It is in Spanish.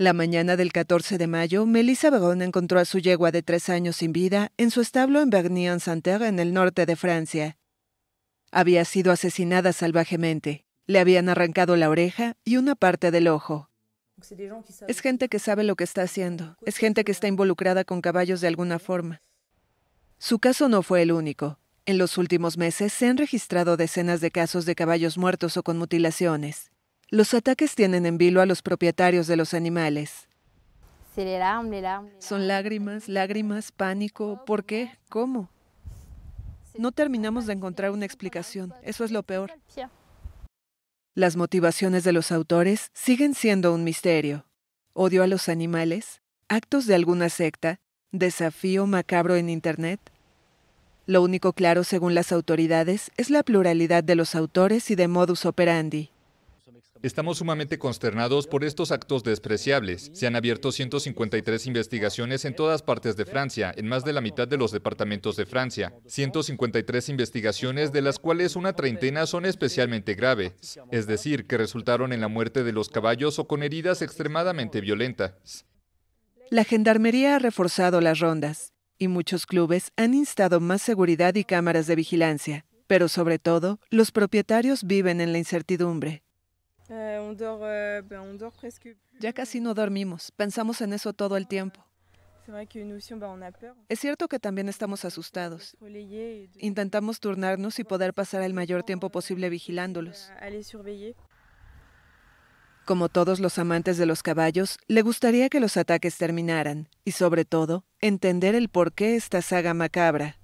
La mañana del 14 de mayo, Melissa Barón encontró a su yegua de tres años sin vida en su establo en Bernier-en-Santerre, en el norte de Francia. Había sido asesinada salvajemente. Le habían arrancado la oreja y una parte del ojo. Es gente que sabe lo que está haciendo. Es gente que está involucrada con caballos de alguna forma. Su caso no fue el único. En los últimos meses se han registrado decenas de casos de caballos muertos o con mutilaciones. Los ataques tienen en vilo a los propietarios de los animales. Son lágrimas, lágrimas, pánico. ¿Por qué? ¿Cómo? No terminamos de encontrar una explicación. Eso es lo peor. Las motivaciones de los autores siguen siendo un misterio. Odio a los animales, actos de alguna secta, desafío macabro en Internet. Lo único claro según las autoridades es la pluralidad de los autores y de modus operandi. Estamos sumamente consternados por estos actos despreciables. Se han abierto 153 investigaciones en todas partes de Francia, en más de la mitad de los departamentos de Francia. 153 investigaciones de las cuales una treintena son especialmente graves, es decir, que resultaron en la muerte de los caballos o con heridas extremadamente violentas. La gendarmería ha reforzado las rondas y muchos clubes han instado más seguridad y cámaras de vigilancia, pero sobre todo los propietarios viven en la incertidumbre. Euh, euh, ya casi no dormimos, pensamos en eso todo el tiempo. Es cierto que también estamos asustados. Intentamos turnarnos y poder pasar el mayor tiempo euh, posible vigilándolos. Como todos los amantes de los caballos, le gustaría que los ataques terminaran y sobre todo entender el por qué esta saga macabra.